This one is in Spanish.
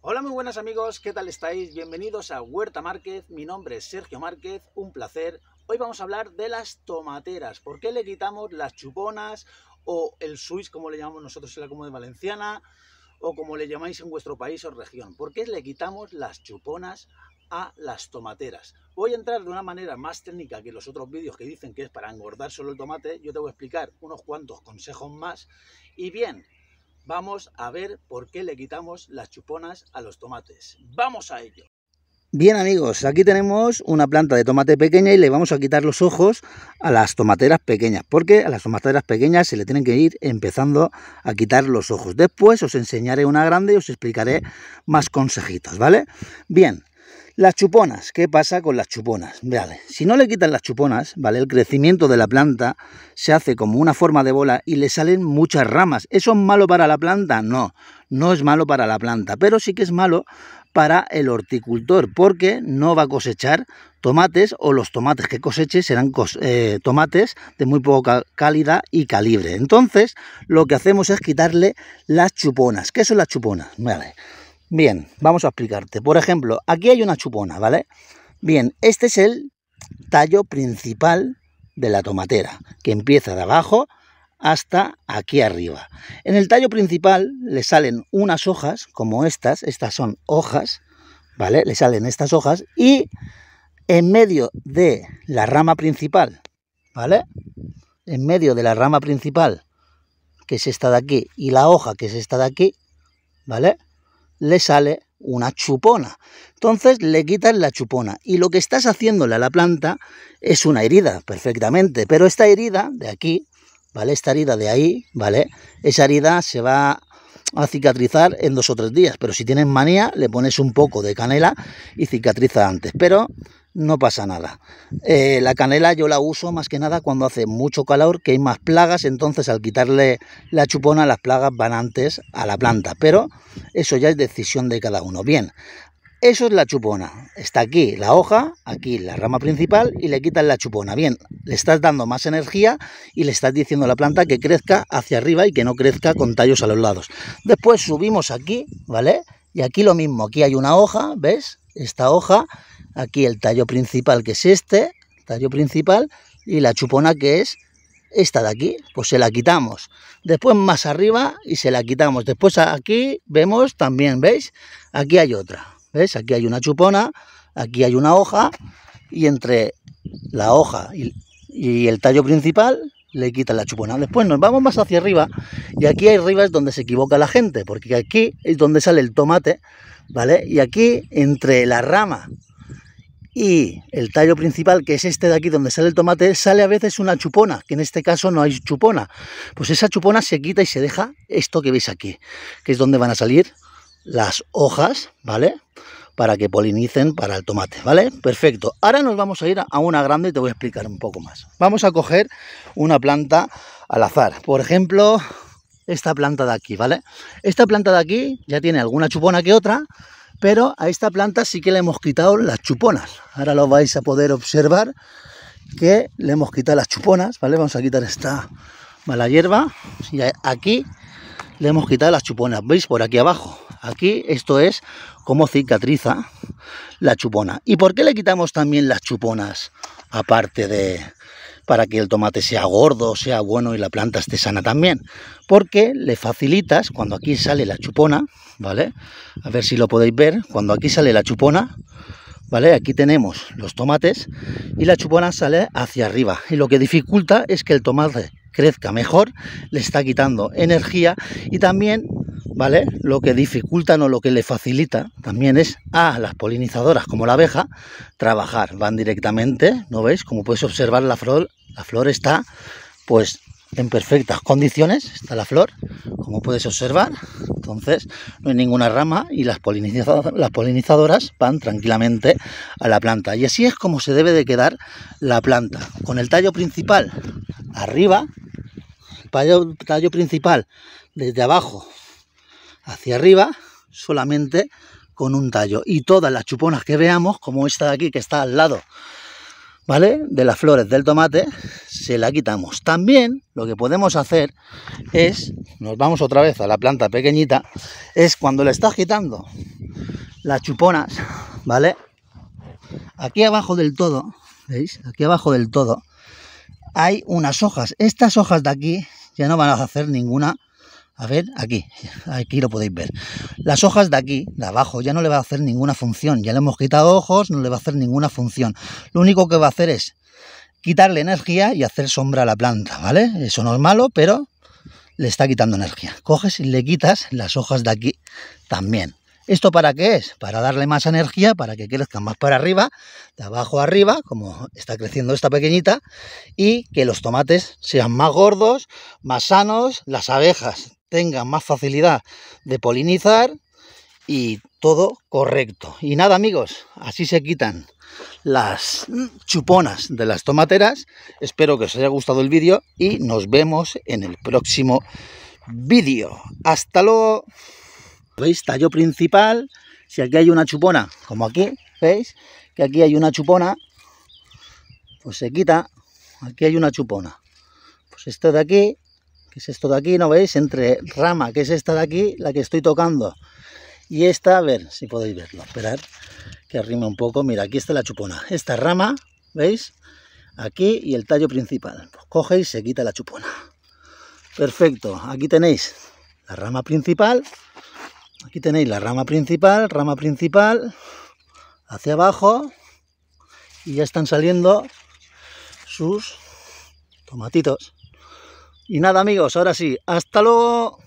Hola, muy buenas amigos, ¿qué tal estáis? Bienvenidos a Huerta Márquez, mi nombre es Sergio Márquez, un placer. Hoy vamos a hablar de las tomateras, ¿por qué le quitamos las chuponas o el suiz, como le llamamos nosotros en la Comunidad Valenciana? o como le llamáis en vuestro país o región. ¿Por qué le quitamos las chuponas a las tomateras. Voy a entrar de una manera más técnica que los otros vídeos que dicen que es para engordar solo el tomate. Yo te voy a explicar unos cuantos consejos más. Y bien, vamos a ver por qué le quitamos las chuponas a los tomates. ¡Vamos a ello! Bien amigos, aquí tenemos una planta de tomate pequeña y le vamos a quitar los ojos a las tomateras pequeñas, porque a las tomateras pequeñas se le tienen que ir empezando a quitar los ojos. Después os enseñaré una grande y os explicaré más consejitos, ¿vale? Bien, las chuponas, ¿qué pasa con las chuponas? Vale, si no le quitan las chuponas, ¿vale? El crecimiento de la planta se hace como una forma de bola y le salen muchas ramas. ¿Eso es malo para la planta? No, no es malo para la planta, pero sí que es malo para el horticultor porque no va a cosechar tomates o los tomates que coseche serán eh, tomates de muy poca calidad y calibre. Entonces, lo que hacemos es quitarle las chuponas. ¿Qué son las chuponas? Vale. Bien, vamos a explicarte. Por ejemplo, aquí hay una chupona, ¿vale? Bien, este es el tallo principal de la tomatera, que empieza de abajo hasta aquí arriba. En el tallo principal le salen unas hojas, como estas, estas son hojas, ¿vale? Le salen estas hojas y en medio de la rama principal, ¿vale? En medio de la rama principal, que es esta de aquí, y la hoja, que es esta de aquí, ¿vale? le sale una chupona. Entonces le quitas la chupona y lo que estás haciéndole a la planta es una herida, perfectamente, pero esta herida de aquí, ¿vale? Esta herida de ahí, ¿vale? Esa herida se va a cicatrizar en dos o tres días, pero si tienes manía le pones un poco de canela y cicatriza antes, pero no pasa nada. Eh, la canela yo la uso más que nada cuando hace mucho calor, que hay más plagas, entonces al quitarle la chupona las plagas van antes a la planta, pero eso ya es decisión de cada uno. Bien, eso es la chupona. Está aquí la hoja, aquí la rama principal y le quitas la chupona. Bien, le estás dando más energía y le estás diciendo a la planta que crezca hacia arriba y que no crezca con tallos a los lados. Después subimos aquí, ¿vale? Y aquí lo mismo, aquí hay una hoja, ¿ves? Esta hoja Aquí el tallo principal, que es este, tallo principal, y la chupona, que es esta de aquí, pues se la quitamos. Después más arriba y se la quitamos. Después aquí vemos también, ¿veis? Aquí hay otra, ¿veis? Aquí hay una chupona, aquí hay una hoja, y entre la hoja y, el tallo principal le quita la chupona. Después nos vamos más hacia arriba y aquí arriba es donde se equivoca la gente, porque aquí es donde sale el tomate, ¿vale? Y aquí entre la rama y el tallo principal, que es este de aquí donde sale el tomate, sale a veces una chupona, que en este caso no hay chupona. Pues esa chupona se quita y se deja esto que veis aquí, que es donde van a salir las hojas, ¿vale? Para que polinicen para el tomate, ¿vale? Perfecto. Ahora nos vamos a ir a una grande y te voy a explicar un poco más. Vamos a coger una planta al azar. Por ejemplo, esta planta de aquí, ¿vale? Esta planta de aquí ya tiene alguna chupona que otra, pero a esta planta sí que le hemos quitado las chuponas. Ahora lo vais a poder observar que le hemos quitado las chuponas, ¿vale? Vamos a quitar esta mala hierba y aquí le hemos quitado las chuponas, ¿veis? Por aquí abajo. Aquí esto es como cicatriza la chupona. ¿Y por qué le quitamos también las chuponas? Aparte de, para que el tomate sea gordo, sea bueno y la planta esté sana también. Porque le facilitas, cuando aquí sale la chupona, ¿vale? A ver si lo podéis ver, cuando aquí sale la chupona, ¿vale? Aquí tenemos los tomates y la chupona sale hacia arriba. Y lo que dificulta es que el tomate crezca mejor, le está quitando energía y también, ¿vale? Lo que dificulta, no lo que le facilita, también es a las polinizadoras como la abeja trabajar. Van directamente, ¿no veis? Como puedes observar, la flor la flor está pues en perfectas condiciones, está la flor, como puedes observar. Entonces no hay ninguna rama y las, polinizadoras, van tranquilamente a la planta. Y así es como se debe de quedar la planta, con el tallo principal arriba, el tallo principal desde abajo hacia arriba, solamente con un tallo. Y todas las chuponas que veamos, como esta de aquí que está al lado ¿vale? De las flores del tomate se la quitamos. También lo que podemos hacer es, nos vamos otra vez a la planta pequeñita, es cuando le estás quitando las chuponas, ¿vale? Aquí abajo del todo, ¿veis? Aquí abajo del todo hay unas hojas. Estas hojas de aquí ya no van a hacer ninguna a ver, aquí, aquí lo podéis ver. Las hojas de aquí, de abajo, ya no le va a hacer ninguna función. Ya le hemos quitado ojos, no le va a hacer ninguna función. Lo único que va a hacer es quitarle energía y hacer sombra a la planta, ¿vale? Eso no es malo, pero le está quitando energía. Coges y le quitas las hojas de aquí también. ¿Esto para qué es? Para darle más energía, para que crezca más para arriba, de abajo arriba, como está creciendo esta pequeñita, y que los tomates sean más gordos, más sanos, las abejas tenga más facilidad de polinizar y todo correcto. Y nada amigos, así se quitan las chuponas de las tomateras. Espero que os haya gustado el vídeo y nos vemos en el próximo vídeo. ¡Hasta luego! ¿Veis? Tallo principal. Si aquí hay una chupona, como aquí, ¿veis? Que aquí hay una chupona, pues se quita. Aquí hay una chupona. Pues esto de aquí que es esto de aquí, ¿no veis? Entre rama, que es esta de aquí, la que estoy tocando, y esta, a ver si podéis verlo, esperar que arrime un poco, mira, aquí está la chupona, esta rama, ¿veis? Aquí y el tallo principal, pues coge y se quita la chupona. Perfecto, aquí tenéis la rama principal, aquí tenéis la rama principal, rama principal, hacia abajo, y ya están saliendo sus tomatitos. Y nada amigos, ahora sí, hasta luego.